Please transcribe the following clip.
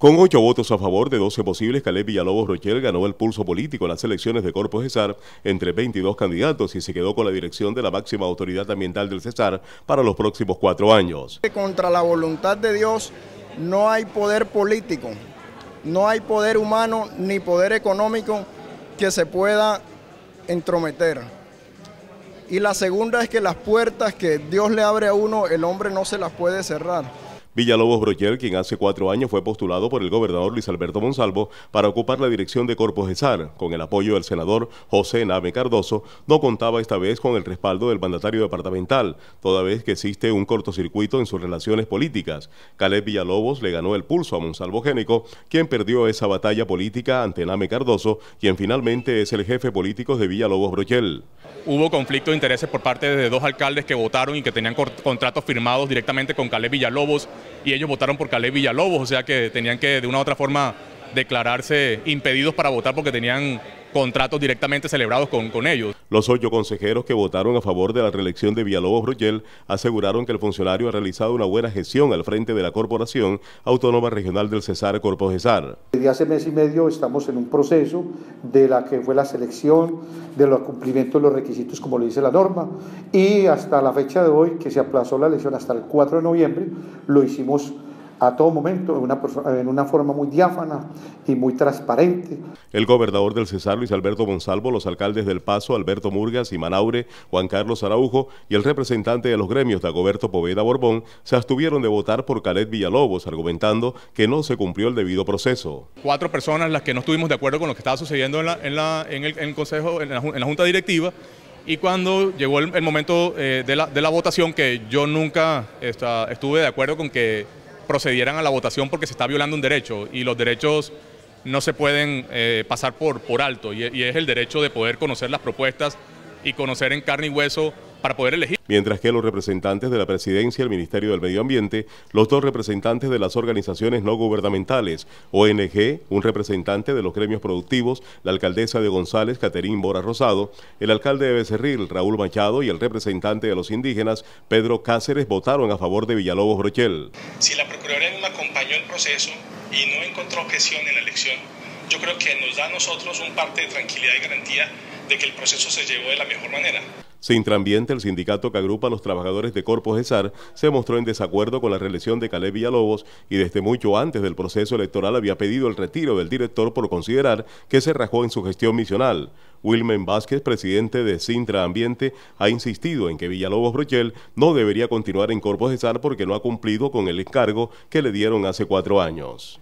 Con ocho votos a favor de doce posibles, Caleb Villalobos Rochel ganó el pulso político en las elecciones de Corpo Cesar entre 22 candidatos y se quedó con la dirección de la máxima autoridad ambiental del Cesar para los próximos cuatro años. Contra la voluntad de Dios no hay poder político, no hay poder humano ni poder económico que se pueda entrometer. Y la segunda es que las puertas que Dios le abre a uno, el hombre no se las puede cerrar. Villalobos Brochel, quien hace cuatro años fue postulado por el gobernador Luis Alberto Monsalvo para ocupar la dirección de cuerpo Cesar, con el apoyo del senador José Nave Cardoso, no contaba esta vez con el respaldo del mandatario departamental, toda vez que existe un cortocircuito en sus relaciones políticas. Caleb Villalobos le ganó el pulso a Monsalvo Génico, quien perdió esa batalla política ante Name Cardoso, quien finalmente es el jefe político de Villalobos Brochel. Hubo conflicto de intereses por parte de dos alcaldes que votaron y que tenían contratos firmados directamente con Caleb Villalobos y ellos votaron por Caleb Villalobos, o sea que tenían que de una u otra forma declararse impedidos para votar porque tenían contratos directamente celebrados con, con, ellos. Los ocho consejeros que votaron a favor de la reelección de Villalobos Rogel aseguraron que el funcionario ha realizado una buena gestión al frente de la Corporación Autónoma Regional del Cesar Corpo Cesar. Desde hace mes y medio estamos en un proceso de la que fue la selección, de los cumplimientos de los requisitos como le dice la norma y hasta la fecha de hoy que se aplazó la elección hasta el 4 de noviembre lo hicimos a todo momento en una, en una forma muy diáfana y muy transparente. El gobernador del Cesar, Luis Alberto Monsalvo, los alcaldes del Paso, Alberto Murgas y Manaure, Juan Carlos Araujo y el representante de los gremios, Dagoberto Poveda Borbón, se abstuvieron de votar por Calet Villalobos, argumentando que no se cumplió el debido proceso. Cuatro personas las que no estuvimos de acuerdo con lo que estaba sucediendo en, la, el, Consejo, en la, Junta Directiva, y cuando llegó el, momento eh, de, la, votación, que yo nunca estuve de acuerdo con que procedieran a la votación porque se está violando un derecho y los derechos no se pueden eh, pasar por, por alto y, y es el derecho de poder conocer las propuestas y conocer en carne y hueso para poder elegir. Mientras que los representantes de la Presidencia, el Ministerio del Medio Ambiente, los dos representantes de las organizaciones no gubernamentales, ONG, un representante de los gremios productivos, la alcaldesa de González, Caterín Bora Rosado, el alcalde de Becerril, Raúl Machado, y el representante de los indígenas, Pedro Cáceres, votaron a favor de Villalobos Rochel. Si la Procuraduría no acompañó el proceso y no encontró objeción en la elección, yo creo que nos da a nosotros un parte de tranquilidad y garantía de que el proceso se llevó de la mejor manera. Sintraambiente, el sindicato que agrupa a los trabajadores de Corpos Cesar, se mostró en desacuerdo con la reelección de Caleb Villalobos y desde mucho antes del proceso electoral había pedido el retiro del director por considerar que se rajó en su gestión misional. Wilmen Vázquez, presidente de Sintra Ambiente, ha insistido en que Villalobos Brochel no debería continuar en Corpos Cesar porque no ha cumplido con el encargo que le dieron hace cuatro años.